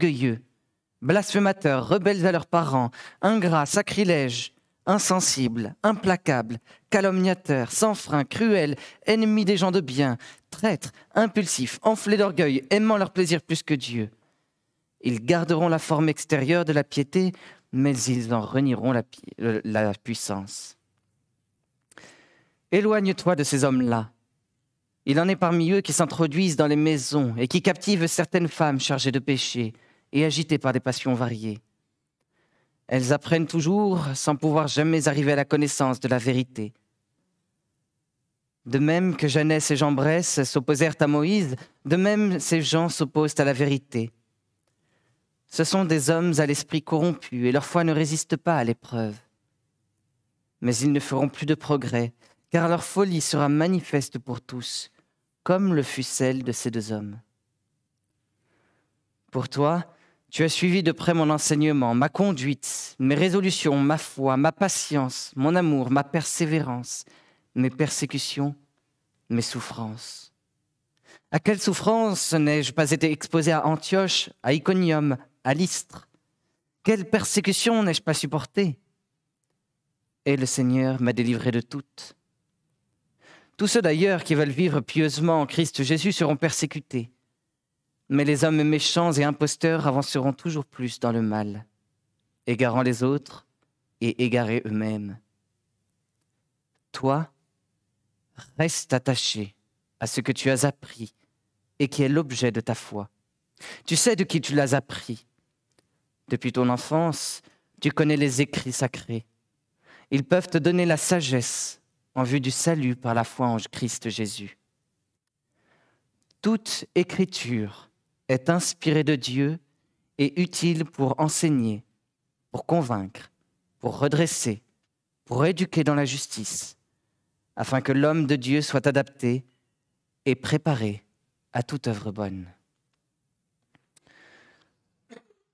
orgueilleux, blasphémateurs, rebelles à leurs parents, ingrats, sacrilèges, insensibles, implacables, calomniateurs, sans frein, cruels, ennemis des gens de bien, traîtres, impulsifs, enflés d'orgueil, aimant leur plaisir plus que Dieu. Ils garderont la forme extérieure de la piété, mais ils en renieront la, la puissance. Éloigne-toi de ces hommes-là. Il en est parmi eux qui s'introduisent dans les maisons et qui captivent certaines femmes chargées de péché et agitées par des passions variées. Elles apprennent toujours sans pouvoir jamais arriver à la connaissance de la vérité. De même que Jeannès et Jean Bresse s'opposèrent à Moïse, de même ces gens s'opposent à la vérité. Ce sont des hommes à l'esprit corrompu et leur foi ne résiste pas à l'épreuve. Mais ils ne feront plus de progrès, car leur folie sera manifeste pour tous, comme le fut celle de ces deux hommes. Pour toi, tu as suivi de près mon enseignement, ma conduite, mes résolutions, ma foi, ma patience, mon amour, ma persévérance, mes persécutions, mes souffrances. À quelles souffrances n'ai-je pas été exposé à Antioche, à Iconium, à Lystre Quelles persécutions n'ai-je pas supportées Et le Seigneur m'a délivré de toutes. Tous ceux d'ailleurs qui veulent vivre pieusement en Christ Jésus seront persécutés mais les hommes méchants et imposteurs avanceront toujours plus dans le mal, égarant les autres et égarés eux-mêmes. Toi, reste attaché à ce que tu as appris et qui est l'objet de ta foi. Tu sais de qui tu l'as appris. Depuis ton enfance, tu connais les écrits sacrés. Ils peuvent te donner la sagesse en vue du salut par la foi en Christ Jésus. Toute écriture est inspiré de Dieu et utile pour enseigner, pour convaincre, pour redresser, pour éduquer dans la justice, afin que l'homme de Dieu soit adapté et préparé à toute œuvre bonne.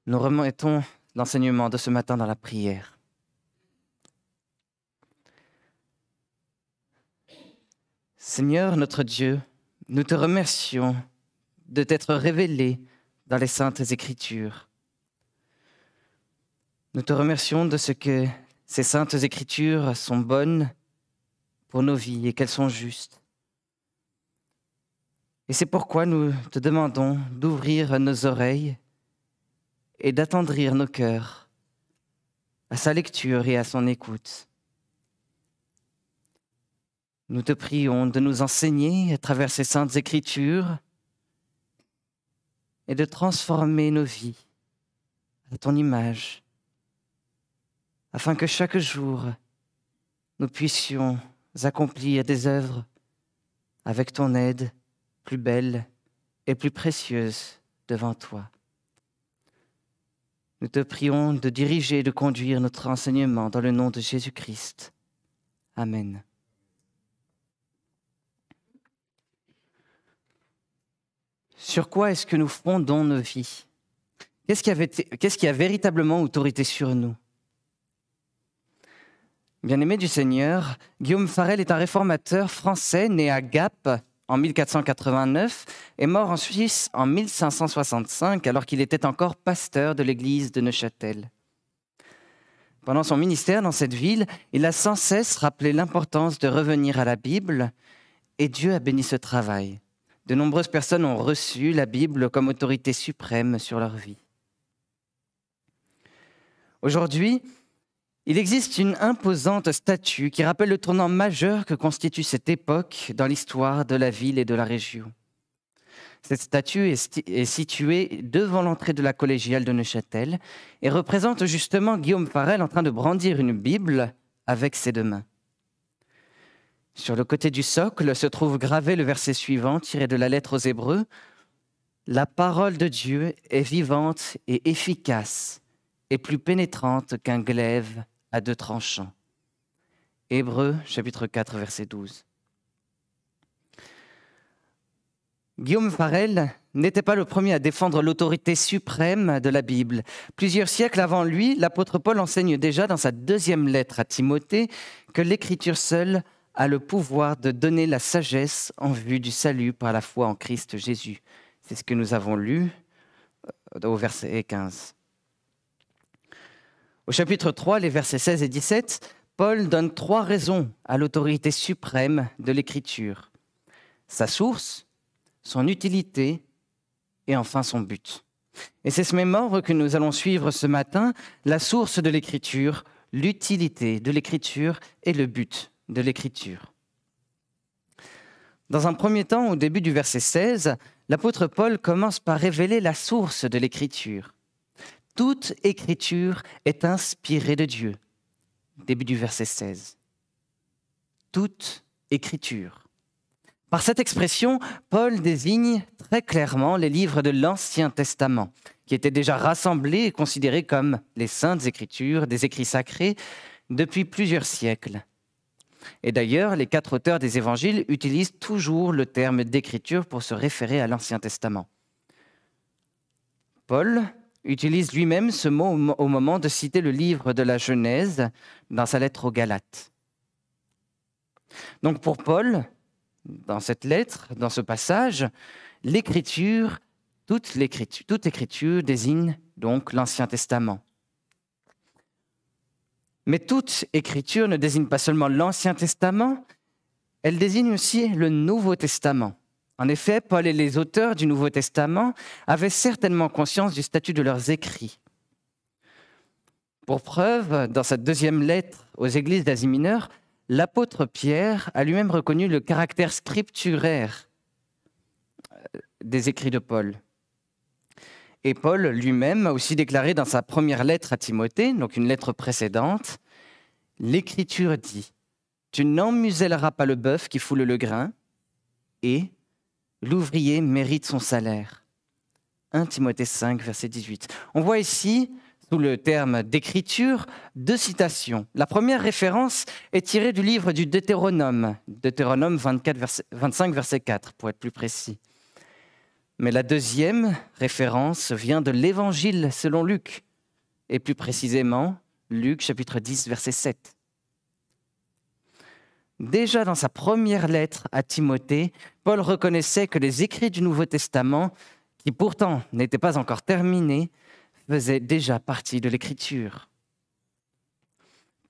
Nous remettons l'enseignement de ce matin dans la prière. Seigneur notre Dieu, nous te remercions de t'être révélé dans les saintes écritures. Nous te remercions de ce que ces saintes écritures sont bonnes pour nos vies et qu'elles sont justes. Et c'est pourquoi nous te demandons d'ouvrir nos oreilles et d'attendrir nos cœurs à sa lecture et à son écoute. Nous te prions de nous enseigner à travers ces saintes écritures et de transformer nos vies à ton image, afin que chaque jour, nous puissions accomplir des œuvres avec ton aide plus belle et plus précieuse devant toi. Nous te prions de diriger et de conduire notre enseignement dans le nom de Jésus-Christ. Amen. Sur quoi est-ce que nous fondons nos vies Qu'est-ce qui, a véritablement autorité sur nous Bien-aimé du Seigneur, Guillaume Farel est un réformateur français né à Gap en 1489 et mort en Suisse en 1565 alors qu'il était encore pasteur de l'église de Neuchâtel. Pendant son ministère dans cette ville, il a sans cesse rappelé l'importance de revenir à la Bible et Dieu a béni ce travail. De nombreuses personnes ont reçu la Bible comme autorité suprême sur leur vie. Aujourd'hui, il existe une imposante statue qui rappelle le tournant majeur que constitue cette époque dans l'histoire de la ville et de la région. Cette statue est, située devant l'entrée de la collégiale de Neuchâtel et représente justement Guillaume Farel en train de brandir une Bible avec ses deux mains. Sur le côté du socle se trouve gravé le verset suivant, tiré de la lettre aux Hébreux. La parole de Dieu est vivante et efficace, et plus pénétrante qu'un glaive à deux tranchants. Hébreux chapitre 4 verset 12. Guillaume Farel n'était pas le premier à défendre l'autorité suprême de la Bible. Plusieurs siècles avant lui, l'apôtre Paul enseigne déjà dans sa deuxième lettre à Timothée que l'écriture seule a le pouvoir de donner la sagesse en vue du salut par la foi en Christ Jésus. C'est ce que nous avons lu euh, au verset 15. Au chapitre 3, les versets 16 et 17, Paul donne trois raisons à l'autorité suprême de l'Écriture. Sa source, son utilité et enfin son but. Et c'est ce même ordre que nous allons suivre ce matin, la source de l'Écriture, l'utilité de l'Écriture et le but de l'Écriture. Dans un premier temps, au début du verset 16, l'apôtre Paul commence par révéler la source de l'Écriture. Toute Écriture est inspirée de Dieu. Début du verset 16. Toute Écriture. Par cette expression, Paul désigne très clairement les livres de l'Ancien Testament, qui étaient déjà rassemblés et considérés comme les saintes écritures, des écrits sacrés, depuis plusieurs siècles. Et d'ailleurs, les quatre auteurs des évangiles utilisent toujours le terme d'écriture pour se référer à l'Ancien Testament. Paul utilise lui-même ce mot au moment de citer le livre de la Genèse dans sa lettre aux Galates. Donc pour Paul, dans cette lettre, dans ce passage, l'écriture, toute, l'écriture toute écriture désigne donc l'Ancien Testament. Mais toute écriture ne désigne pas seulement l'Ancien Testament, elle désigne aussi le Nouveau Testament. En effet, Paul et les auteurs du Nouveau Testament avaient certainement conscience du statut de leurs écrits. Pour preuve, dans sa deuxième lettre aux églises d'Asie mineure, l'apôtre Pierre a lui-même reconnu le caractère scripturaire euh, des écrits de Paul. Et Paul lui-même a aussi déclaré dans sa première lettre à Timothée, donc une lettre précédente, L'Écriture dit, Tu n'emmuselleras pas le bœuf qui foule le grain, et l'ouvrier mérite son salaire. 1 Timothée 5, verset 18. On voit ici, sous le terme d'écriture, deux citations. La première référence est tirée du livre du Deutéronome, Deutéronome 24, 25, verset 4, pour être plus précis. Mais la deuxième référence vient de l'Évangile selon Luc, et plus précisément Luc chapitre 10 verset 7. Déjà dans sa première lettre à Timothée, Paul reconnaissait que les écrits du Nouveau Testament, qui pourtant n'étaient pas encore terminés, faisaient déjà partie de l'écriture.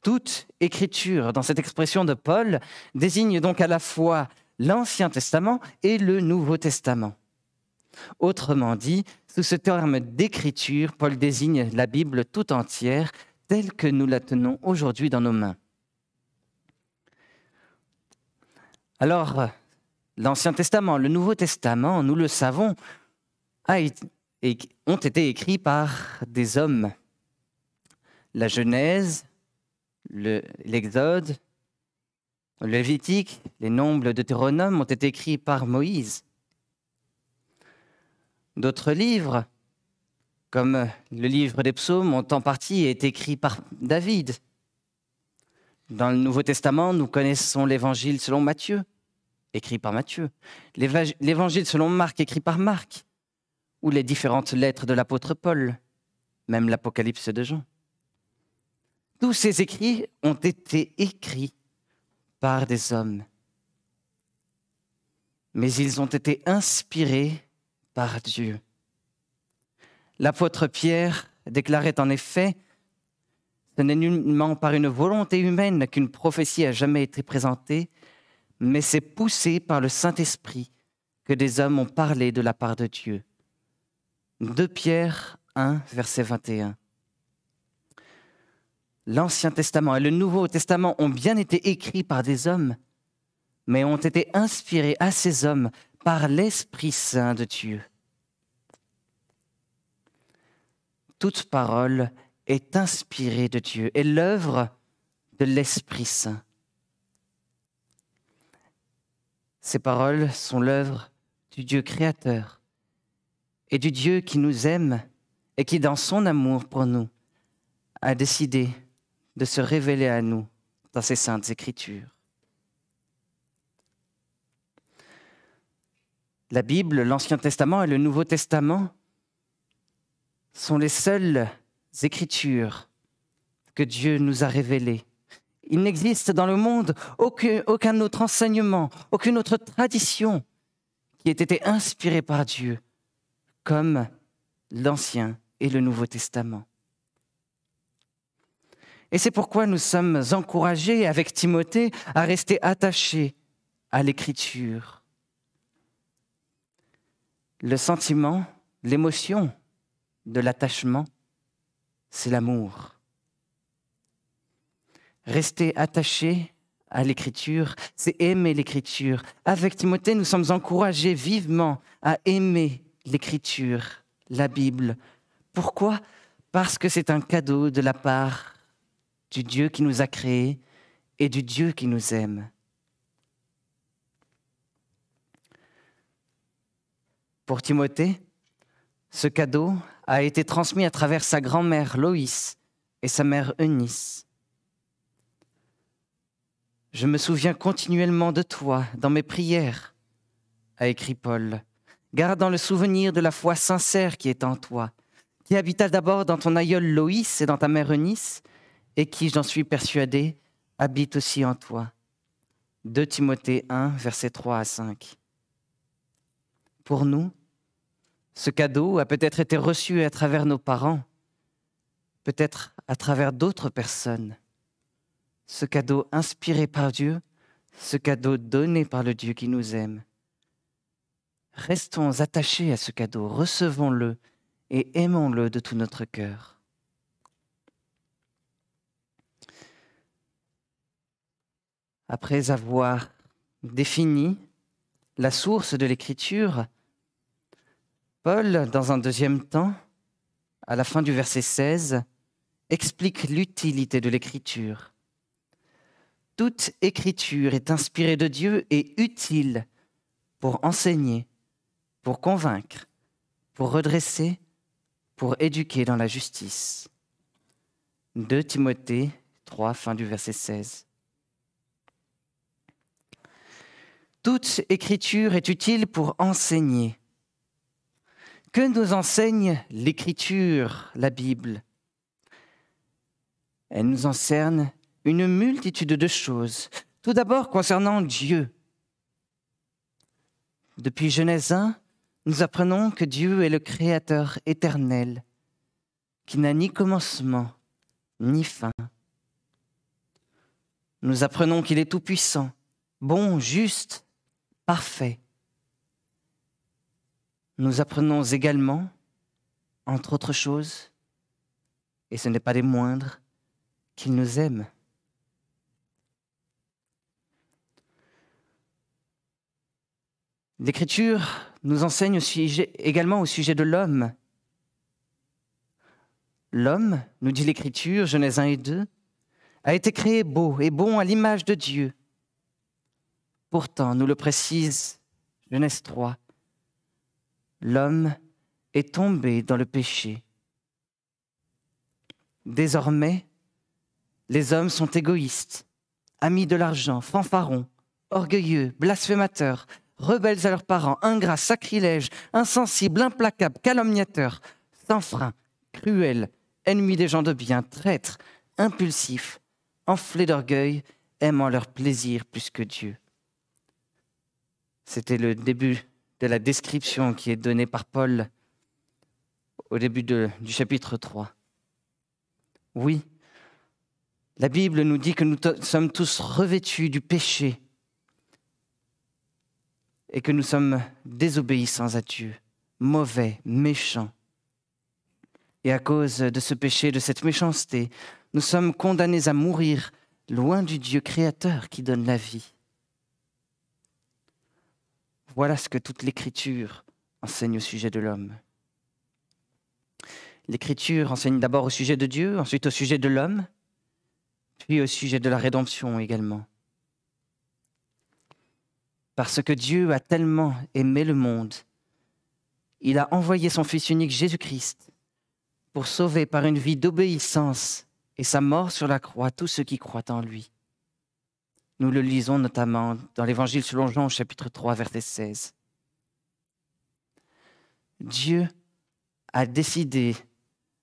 Toute écriture, dans cette expression de Paul, désigne donc à la fois l'Ancien Testament et le Nouveau Testament. Autrement dit, sous ce terme d'écriture, Paul désigne la Bible tout entière telle que nous la tenons aujourd'hui dans nos mains. Alors, l'Ancien Testament, le Nouveau Testament, nous le savons, ont été écrits par des hommes. La Genèse, l'Exode, le, Lévitique, les Nombres, de Théronome ont été écrits par Moïse d'autres livres, comme le livre des psaumes, ont en partie été écrits par David. Dans le Nouveau Testament, nous connaissons l'évangile selon Matthieu, écrit par Matthieu, l'évangile selon Marc, écrit par Marc, ou les différentes lettres de l'apôtre Paul, même l'Apocalypse de Jean. Tous ces écrits ont été écrits par des hommes, mais ils ont été inspirés par Dieu. L'apôtre Pierre déclarait en effet, ce n'est nullement par une volonté humaine qu'une prophétie a jamais été présentée, mais c'est poussé par le Saint-Esprit que des hommes ont parlé de la part de Dieu. De Pierre 1, verset 21. L'Ancien Testament et le Nouveau Testament ont bien été écrits par des hommes, mais ont été inspirés à ces hommes par l'Esprit Saint de Dieu. Toute parole est inspirée de Dieu, et l'œuvre de l'Esprit Saint. Ces paroles sont l'œuvre du Dieu créateur et du Dieu qui nous aime et qui, dans son amour pour nous, a décidé de se révéler à nous dans ces saintes écritures. La Bible, l'Ancien Testament et le Nouveau Testament sont les seules écritures que Dieu nous a révélées. Il n'existe dans le monde aucun, autre enseignement, aucune autre tradition qui ait été inspirée par Dieu comme l'Ancien et le Nouveau Testament. Et c'est pourquoi nous sommes encouragés avec Timothée à rester attachés à l'Écriture le sentiment, l'émotion de l'attachement, c'est l'amour. Rester attaché à l'écriture, c'est aimer l'écriture. Avec Timothée, nous sommes encouragés vivement à aimer l'écriture, la Bible. Pourquoi Parce que c'est un cadeau de la part du Dieu qui nous a créés et du Dieu qui nous aime. Pour Timothée, ce cadeau a été transmis à travers sa grand-mère Loïs et sa mère Eunice. Je me souviens continuellement de toi dans mes prières, a écrit Paul, gardant le souvenir de la foi sincère qui est en toi, qui habita d'abord dans ton aïeul Loïs et dans ta mère Eunice, et qui, j'en suis persuadé, habite aussi en toi. 2 Timothée 1, versets 3 à 5. Pour nous, ce cadeau a peut-être été reçu à travers nos parents, peut-être à travers d'autres personnes. Ce cadeau inspiré par Dieu, ce cadeau donné par le Dieu qui nous aime. Restons attachés à ce cadeau, recevons-le et aimons-le de tout notre cœur. Après avoir défini la source de l'écriture, Paul, dans un deuxième temps, à la fin du verset 16, explique l'utilité de l'écriture. Toute écriture est inspirée de Dieu et utile pour enseigner, pour convaincre, pour redresser, pour éduquer dans la justice. 2 Timothée 3, fin du verset 16. Toute écriture est utile pour enseigner, que nous enseigne l'Écriture, la Bible Elle nous enseigne une multitude de choses. Tout d'abord concernant Dieu. Depuis Genèse 1, nous apprenons que Dieu est le Créateur éternel, qui n'a ni commencement, ni fin. Nous apprenons qu'il est tout-puissant, bon, juste, parfait. Nous apprenons également, entre autres choses, et ce n'est pas des moindres, qu'il nous aime. L'Écriture nous enseigne également au sujet de l'homme. L'homme, nous dit l'Écriture, Genèse 1 et 2, a été créé beau et bon à l'image de Dieu. Pourtant, nous le précise Genèse 3, l'homme est tombé dans le péché. Désormais, les hommes sont égoïstes, amis de l'argent, fanfarons, orgueilleux, blasphémateurs, rebelles à leurs parents, ingrats, sacrilèges, insensibles, implacables, calomniateurs, sans frein, cruels, ennemis des gens de bien, traîtres, impulsifs, enflés d'orgueil, aimant leur plaisir plus que Dieu. C'était le début de la description qui est donnée par Paul au début du chapitre 3. Oui, la Bible nous dit que nous sommes tous revêtus du péché et que nous sommes désobéissants à Dieu, mauvais, méchants. Et à cause de ce péché, de cette méchanceté, nous sommes condamnés à mourir loin du Dieu créateur qui donne la vie. Voilà ce que toute l'Écriture enseigne au sujet de l'homme. L'Écriture enseigne d'abord au sujet de Dieu, ensuite au sujet de l'homme, puis au sujet de la rédemption également. Parce que Dieu a tellement aimé le monde, il a envoyé son Fils unique Jésus-Christ pour sauver par une vie d'obéissance et sa mort sur la croix tous ceux qui croient en lui. Nous le lisons notamment dans l'Évangile selon Jean chapitre 3 verset 16. Dieu a décidé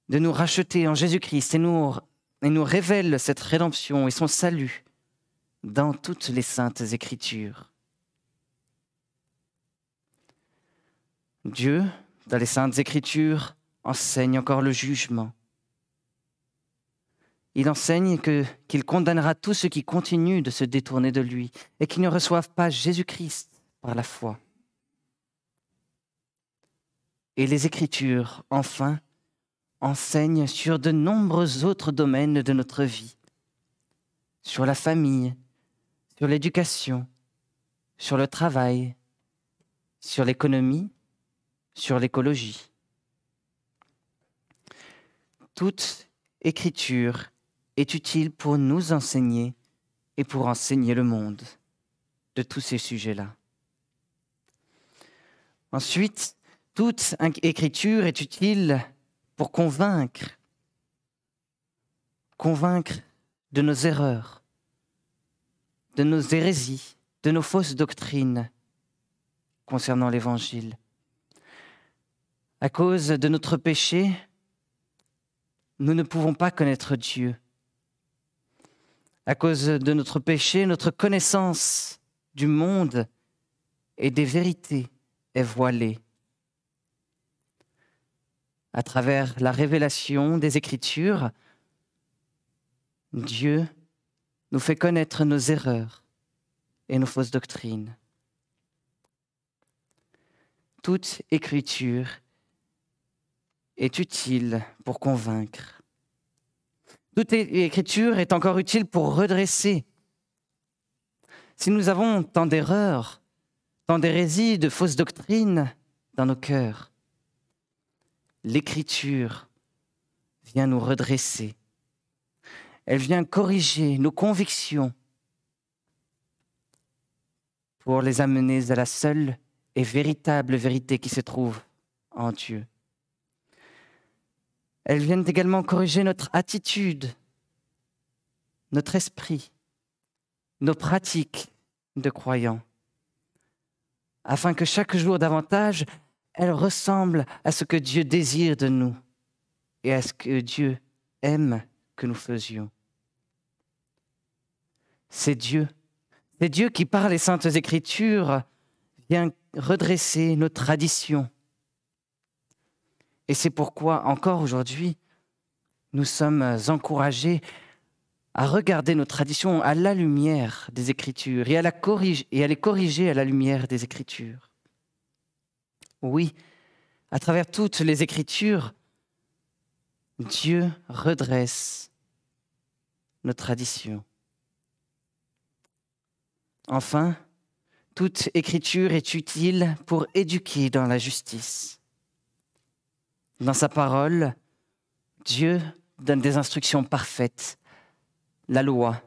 de nous racheter en Jésus-Christ et nous, et nous révèle cette rédemption et son salut dans toutes les saintes écritures. Dieu, dans les saintes écritures, enseigne encore le jugement il enseigne que, qu'il condamnera tous ceux qui continuent de se détourner de lui et qui ne reçoivent pas Jésus-Christ par la foi. Et les Écritures, enfin, enseignent sur de nombreux autres domaines de notre vie, sur la famille, sur l'éducation, sur le travail, sur l'économie, sur l'écologie. Toute écriture est utile pour nous enseigner et pour enseigner le monde de tous ces sujets-là. Ensuite, toute écriture est utile pour convaincre, convaincre de nos erreurs, de nos hérésies, de nos fausses doctrines concernant l'Évangile. À cause de notre péché, nous ne pouvons pas connaître Dieu à cause de notre péché, notre connaissance du monde et des vérités est voilée. À travers la révélation des Écritures, Dieu nous fait connaître nos erreurs et nos fausses doctrines. Toute écriture est utile pour convaincre toute écriture est encore utile pour redresser. Si nous avons tant d'erreurs, tant d'hérésies, de fausses doctrines dans nos cœurs, l'écriture vient nous redresser. Elle vient corriger nos convictions pour les amener à la seule et véritable vérité qui se trouve en Dieu. Elles viennent également corriger notre attitude, notre esprit, nos pratiques de croyants, afin que chaque jour davantage, elles ressemblent à ce que Dieu désire de nous et à ce que Dieu aime que nous faisions. C'est Dieu, c'est Dieu qui par les saintes écritures vient redresser nos traditions, et c'est pourquoi encore aujourd'hui, nous sommes encouragés à regarder nos traditions à la lumière des Écritures et à, les corriger à la lumière des Écritures. Oui, à travers toutes les Écritures, Dieu redresse nos traditions. Enfin, toute écriture est utile pour éduquer dans la justice, dans sa parole, Dieu donne des instructions parfaites, la loi.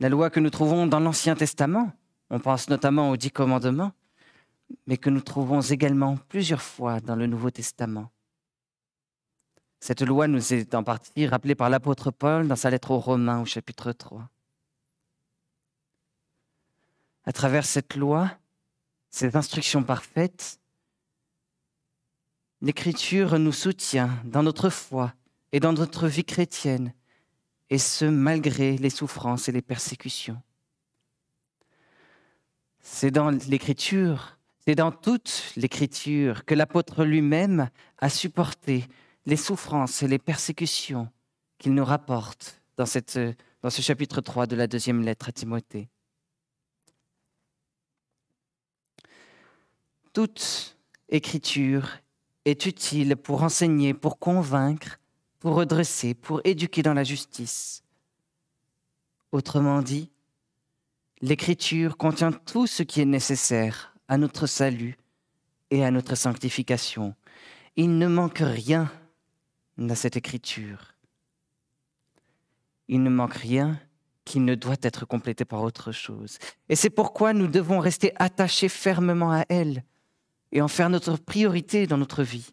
La loi que nous trouvons dans l'Ancien Testament, on pense notamment aux dix commandements, mais que nous trouvons également plusieurs fois dans le Nouveau Testament. Cette loi nous est en partie rappelée par l'apôtre Paul dans sa lettre aux Romains au chapitre 3. À travers cette loi, ces instructions parfaites, L'Écriture nous soutient dans notre foi et dans notre vie chrétienne, et ce malgré les souffrances et les persécutions. C'est dans l'Écriture, c'est dans toute l'Écriture que l'apôtre lui-même a supporté les souffrances et les persécutions qu'il nous rapporte dans, ce chapitre 3 de la deuxième lettre à Timothée. Toute écriture est utile pour enseigner, pour convaincre, pour redresser, pour éduquer dans la justice. Autrement dit, l'Écriture contient tout ce qui est nécessaire à notre salut et à notre sanctification. Il ne manque rien dans cette Écriture. Il ne manque rien qui ne doit être complété par autre chose. Et c'est pourquoi nous devons rester attachés fermement à elle, et en faire notre priorité dans notre vie.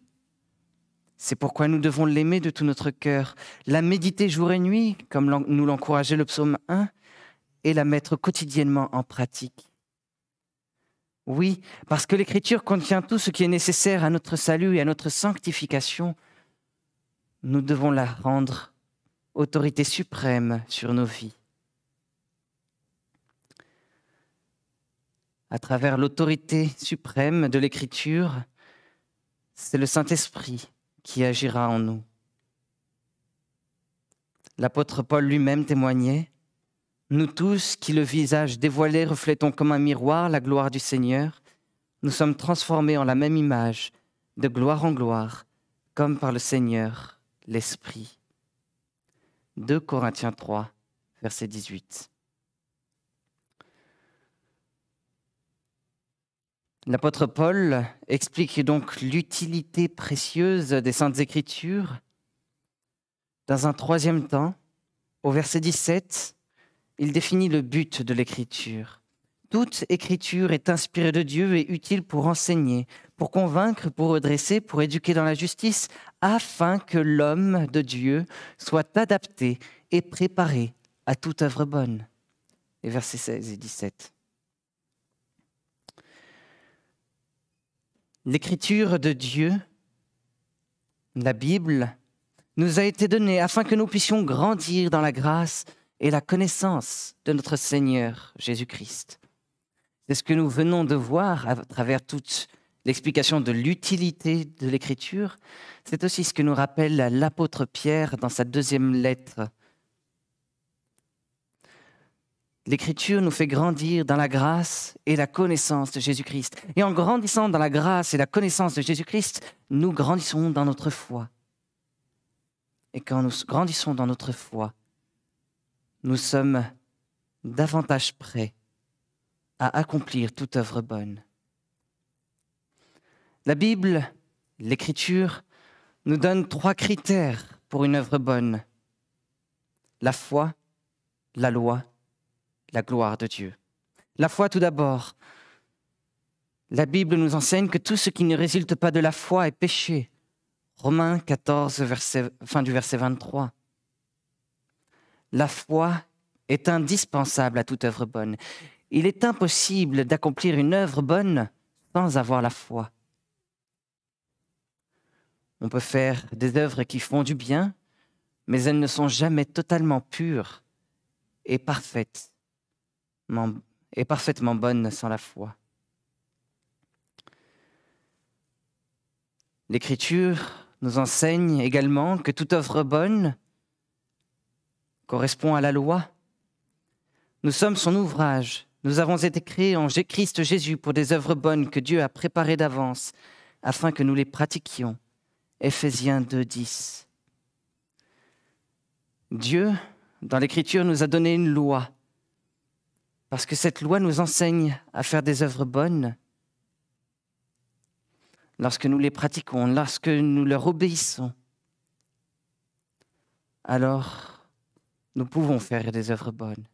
C'est pourquoi nous devons l'aimer de tout notre cœur, la méditer jour et nuit, comme nous l'encourageait le psaume 1, et la mettre quotidiennement en pratique. Oui, parce que l'Écriture contient tout ce qui est nécessaire à notre salut et à notre sanctification, nous devons la rendre autorité suprême sur nos vies. à travers l'autorité suprême de l'Écriture, c'est le Saint-Esprit qui agira en nous. L'apôtre Paul lui-même témoignait, Nous tous qui le visage dévoilé reflétons comme un miroir la gloire du Seigneur, nous sommes transformés en la même image, de gloire en gloire, comme par le Seigneur, l'Esprit. 2 Corinthiens 3, verset 18. L'apôtre Paul explique donc l'utilité précieuse des saintes écritures. Dans un troisième temps, au verset 17, il définit le but de l'écriture. Toute écriture est inspirée de Dieu et utile pour enseigner, pour convaincre, pour redresser, pour éduquer dans la justice, afin que l'homme de Dieu soit adapté et préparé à toute œuvre bonne. Et versets 16 et 17. L'écriture de Dieu, la Bible, nous a été donnée afin que nous puissions grandir dans la grâce et la connaissance de notre Seigneur Jésus-Christ. C'est ce que nous venons de voir à travers toute l'explication de l'utilité de l'écriture. C'est aussi ce que nous rappelle l'apôtre Pierre dans sa deuxième lettre L'Écriture nous fait grandir dans la grâce et la connaissance de Jésus-Christ. Et en grandissant dans la grâce et la connaissance de Jésus-Christ, nous grandissons dans notre foi. Et quand nous grandissons dans notre foi, nous sommes davantage prêts à accomplir toute œuvre bonne. La Bible, l'Écriture, nous donne trois critères pour une œuvre bonne. La foi, la loi la gloire de Dieu. La foi tout d'abord. La Bible nous enseigne que tout ce qui ne résulte pas de la foi est péché. Romains 14, fin du verset 23. La foi est indispensable à toute œuvre bonne. Il est impossible d'accomplir une œuvre bonne sans avoir la foi. On peut faire des œuvres qui font du bien, mais elles ne sont jamais totalement pures et parfaites est parfaitement bonne sans la foi. L'Écriture nous enseigne également que toute œuvre bonne correspond à la loi. Nous sommes son ouvrage. Nous avons été créés en jésus Christ Jésus pour des œuvres bonnes que Dieu a préparées d'avance afin que nous les pratiquions. Ephésiens 2, Dieu, dans l'Écriture, nous a donné une loi, parce que cette loi nous enseigne à faire des œuvres bonnes. Lorsque nous les pratiquons, lorsque nous leur obéissons, alors nous pouvons faire des œuvres bonnes.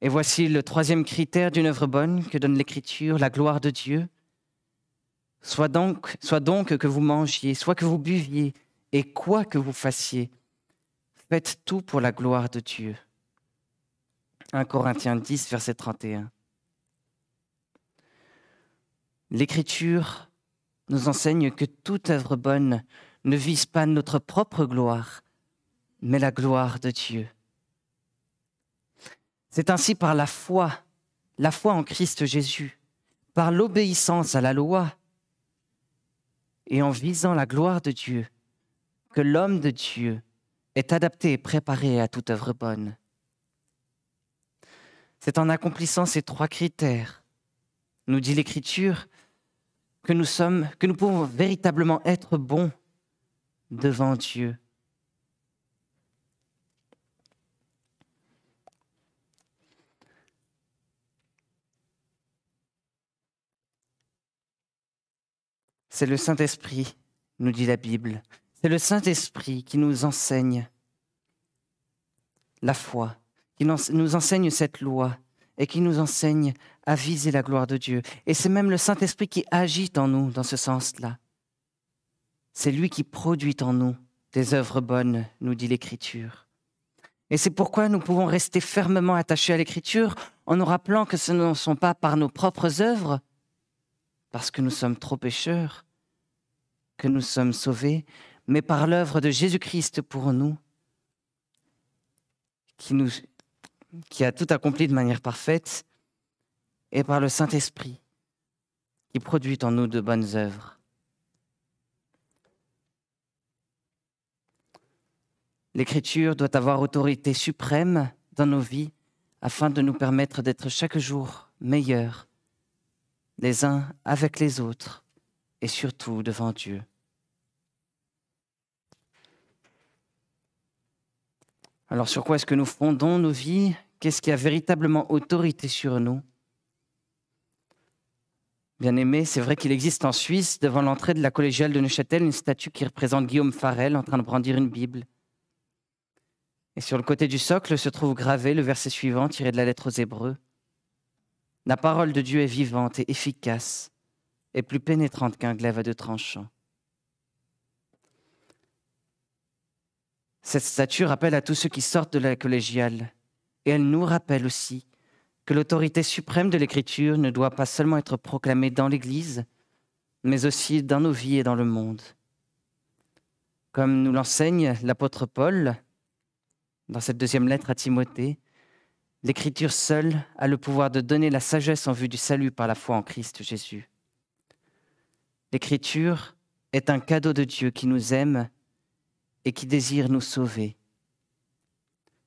Et voici le troisième critère d'une œuvre bonne que donne l'Écriture, la gloire de Dieu. Soit donc, soit donc que vous mangiez, soit que vous buviez, et quoi que vous fassiez, faites tout pour la gloire de Dieu. 1 Corinthiens 10, verset 31. L'Écriture nous enseigne que toute œuvre bonne ne vise pas notre propre gloire, mais la gloire de Dieu. C'est ainsi par la foi, la foi en Christ Jésus, par l'obéissance à la loi et en visant la gloire de Dieu, que l'homme de Dieu est adapté et préparé à toute œuvre bonne. C'est en accomplissant ces trois critères, nous dit l'Écriture, que nous sommes, que nous pouvons véritablement être bons devant Dieu. C'est le Saint-Esprit, nous dit la Bible. C'est le Saint-Esprit qui nous enseigne la foi, qui nous enseigne cette loi et qui nous enseigne à viser la gloire de Dieu. Et c'est même le Saint-Esprit qui agit en nous dans ce sens-là. C'est lui qui produit en nous des œuvres bonnes, nous dit l'Écriture. Et c'est pourquoi nous pouvons rester fermement attachés à l'Écriture en nous rappelant que ce ne sont pas par nos propres œuvres, parce que nous sommes trop pécheurs, que nous sommes sauvés, mais par l'œuvre de Jésus-Christ pour nous, qui nous qui a tout accompli de manière parfaite, et par le Saint-Esprit, qui produit en nous de bonnes œuvres. L'Écriture doit avoir autorité suprême dans nos vies afin de nous permettre d'être chaque jour meilleurs, les uns avec les autres, et surtout devant Dieu. Alors sur quoi est-ce que nous fondons nos vies Qu'est-ce qui a véritablement autorité sur nous Bien-aimé, c'est vrai qu'il existe en Suisse, devant l'entrée de la collégiale de Neuchâtel, une statue qui représente Guillaume Farel en train de brandir une Bible. Et sur le côté du socle se trouve gravé le verset suivant tiré de la lettre aux Hébreux. La parole de Dieu est vivante et efficace, et plus pénétrante qu'un glaive à deux tranchants. Cette statue rappelle à tous ceux qui sortent de la collégiale, et elle nous rappelle aussi que l'autorité suprême de l'Écriture ne doit pas seulement être proclamée dans l'Église, mais aussi dans nos vies et dans le monde. Comme nous l'enseigne l'apôtre Paul dans cette deuxième lettre à Timothée, l'Écriture seule a le pouvoir de donner la sagesse en vue du salut par la foi en Christ Jésus. L'Écriture est un cadeau de Dieu qui nous aime et qui désire nous sauver.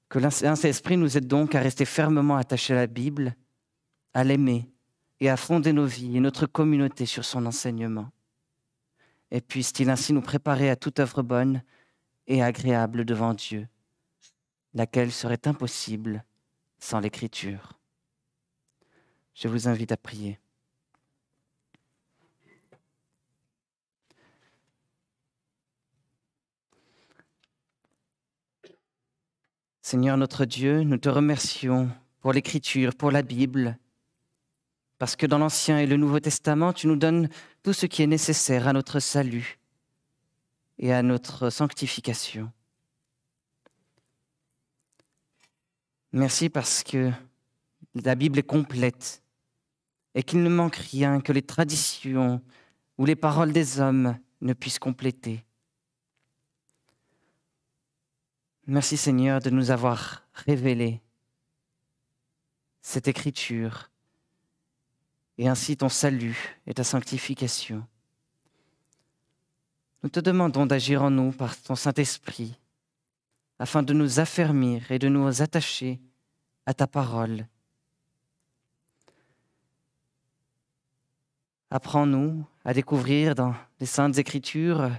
Que l'Esprit Esprit nous aide donc à rester fermement attachés à la Bible, à l'aimer et à fonder nos vies et notre communauté sur son enseignement. Et puisse-t-il ainsi nous préparer à toute œuvre bonne et agréable devant Dieu, laquelle serait impossible sans l'Écriture. Je vous invite à prier. Seigneur notre Dieu, nous te remercions pour l'Écriture, pour la Bible, parce que dans l'Ancien et le Nouveau Testament, tu nous donnes tout ce qui est nécessaire à notre salut et à notre sanctification. Merci parce que la Bible est complète et qu'il ne manque rien que les traditions ou les paroles des hommes ne puissent compléter. Merci Seigneur de nous avoir révélé cette écriture et ainsi ton salut et ta sanctification. Nous te demandons d'agir en nous par ton Saint-Esprit afin de nous affermir et de nous attacher à ta parole. Apprends-nous à découvrir dans les saintes écritures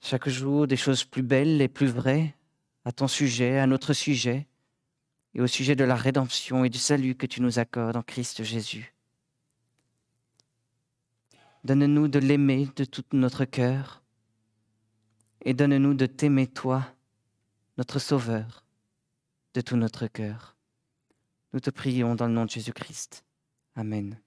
chaque jour, des choses plus belles et plus vraies à ton sujet, à notre sujet, et au sujet de la rédemption et du salut que tu nous accordes en Christ Jésus. Donne-nous de l'aimer de tout notre cœur, et donne-nous de t'aimer, toi, notre Sauveur, de tout notre cœur. Nous te prions dans le nom de Jésus-Christ. Amen.